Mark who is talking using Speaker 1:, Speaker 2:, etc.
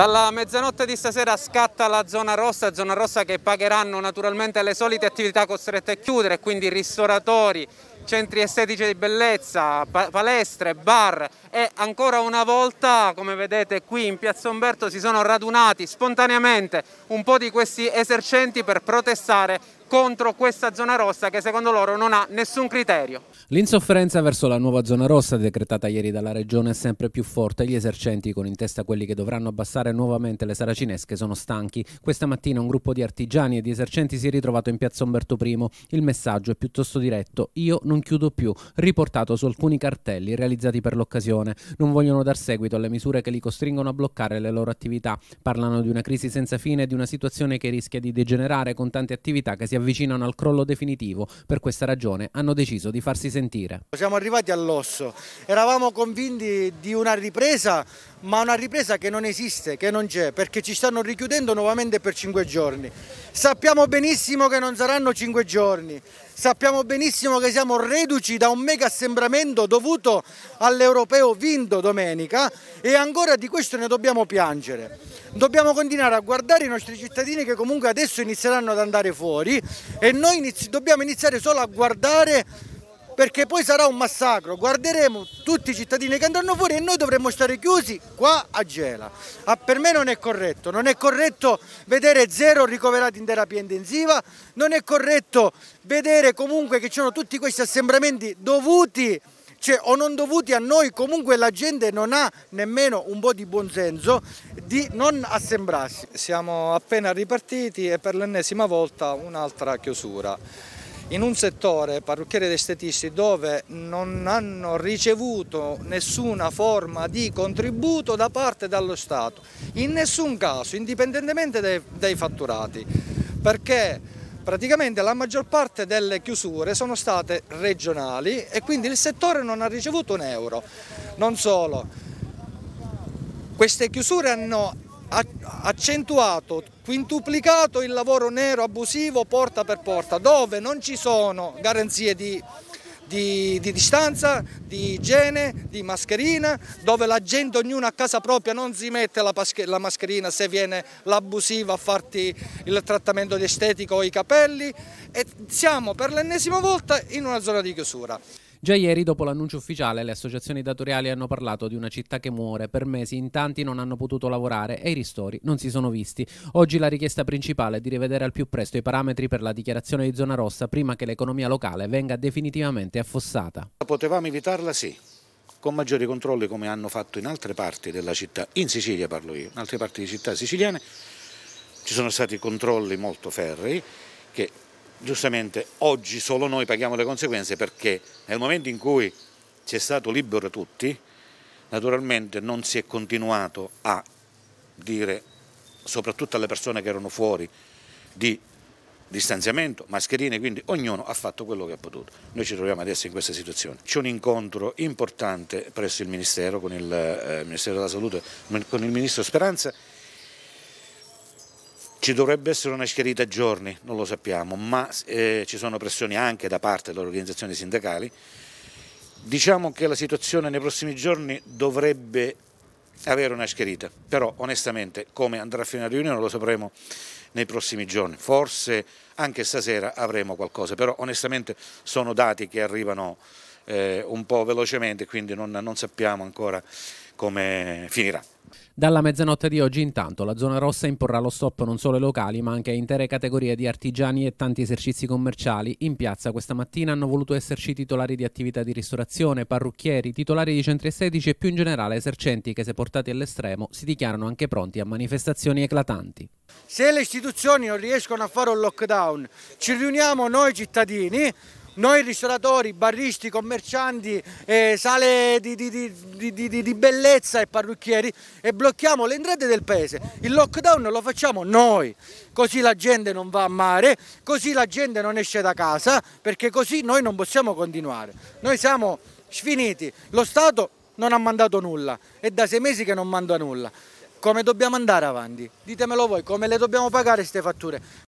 Speaker 1: Dalla mezzanotte di stasera scatta la zona rossa, zona rossa che pagheranno naturalmente le solite attività costrette a chiudere, quindi ristoratori, centri estetici di bellezza, palestre, bar e ancora una volta, come vedete qui in Piazza Umberto, si sono radunati spontaneamente un po' di questi esercenti per protestare contro questa zona rossa che secondo loro non ha nessun criterio. L'insofferenza verso la nuova zona rossa decretata ieri dalla regione è sempre più forte. Gli esercenti, con in testa quelli che dovranno abbassare nuovamente le saracinesche, sono stanchi. Questa mattina un gruppo di artigiani e di esercenti si è ritrovato in piazza Umberto I. Il messaggio è piuttosto diretto: Io non chiudo più, riportato su alcuni cartelli realizzati per l'occasione. Non vogliono dar seguito alle misure che li costringono a bloccare le loro attività. Parlano di una crisi senza fine e di una situazione che rischia di degenerare con tante attività che si avvicinano al crollo definitivo. Per questa ragione hanno deciso di farsi sentire.
Speaker 2: Siamo arrivati all'osso, eravamo convinti di una ripresa, ma una ripresa che non esiste, che non c'è, perché ci stanno richiudendo nuovamente per cinque giorni. Sappiamo benissimo che non saranno cinque giorni, sappiamo benissimo che siamo reduci da un mega assembramento dovuto all'europeo vinto domenica e ancora di questo ne dobbiamo piangere. Dobbiamo continuare a guardare i nostri cittadini che comunque adesso inizieranno ad andare fuori e noi inizi dobbiamo iniziare solo a guardare perché poi sarà un massacro, guarderemo tutti i cittadini che andranno fuori e noi dovremmo stare chiusi qua a Gela. Ah, per me non è corretto, non è corretto vedere zero ricoverati in terapia intensiva, non è corretto vedere comunque che ci sono tutti questi assembramenti dovuti cioè, o non dovuti a noi, comunque la gente non ha nemmeno un po' di buonsenso di non assembrarsi. Siamo appena ripartiti e per l'ennesima volta un'altra
Speaker 3: chiusura in un settore, parrucchieri ed estetisti, dove non hanno ricevuto nessuna forma di contributo da parte dallo Stato, in nessun caso, indipendentemente dai, dai fatturati, perché praticamente la maggior parte delle chiusure sono state regionali e quindi il settore non ha ricevuto un euro. Non solo, queste chiusure hanno accentuato, quintuplicato il lavoro nero abusivo porta per porta, dove non ci sono garanzie di, di, di distanza, di igiene, di mascherina, dove la gente ognuno a casa propria non si mette la, la mascherina se viene l'abusiva a farti il trattamento di estetico o i capelli e siamo per l'ennesima volta in una zona di chiusura.
Speaker 1: Già ieri, dopo l'annuncio ufficiale, le associazioni datoriali hanno parlato di una città che muore. Per mesi in tanti non hanno potuto lavorare e i ristori non si sono visti. Oggi la richiesta principale è di rivedere al più presto i parametri per la dichiarazione di zona rossa prima che l'economia locale venga definitivamente affossata.
Speaker 4: Potevamo evitarla, sì con maggiori controlli come hanno fatto in altre parti della città, in Sicilia parlo io, in altre parti di città siciliane ci sono stati controlli molto ferrei che giustamente oggi solo noi paghiamo le conseguenze perché nel momento in cui si è stato libero tutti, naturalmente non si è continuato a dire, soprattutto alle persone che erano fuori, di distanziamento, mascherine, quindi ognuno ha fatto quello che ha potuto. Noi ci troviamo adesso in questa situazione. C'è un incontro importante presso il Ministero, con il eh, Ministero della Salute, con il Ministro Speranza ci dovrebbe essere una schiarita a giorni, non lo sappiamo, ma eh, ci sono pressioni anche da parte delle organizzazioni sindacali. Diciamo che la situazione nei prossimi giorni dovrebbe avere una scherita, però onestamente come andrà a finire la riunione lo sapremo nei prossimi giorni, forse anche stasera avremo qualcosa, però onestamente sono dati che arrivano eh, un po' velocemente, quindi non, non sappiamo ancora come finirà.
Speaker 1: Dalla mezzanotte di oggi intanto la zona rossa imporrà lo stop non solo ai locali ma anche a intere categorie di artigiani e tanti esercizi commerciali. In piazza questa mattina hanno voluto esserci titolari di attività di ristorazione, parrucchieri, titolari di centri estetici e più in generale esercenti che se portati all'estremo si dichiarano anche pronti a manifestazioni eclatanti.
Speaker 2: Se le istituzioni non riescono a fare un lockdown ci riuniamo noi cittadini noi ristoratori, barristi, commercianti, eh, sale di, di, di, di, bellezza e parrucchieri e blocchiamo le entrate del paese. Il lockdown lo facciamo noi, così la gente non va a mare, così la gente non esce da casa, perché così noi non possiamo continuare. Noi siamo sfiniti, lo Stato non ha mandato nulla, è da sei mesi che non manda nulla. Come dobbiamo andare avanti? Ditemelo voi, come le dobbiamo pagare queste fatture?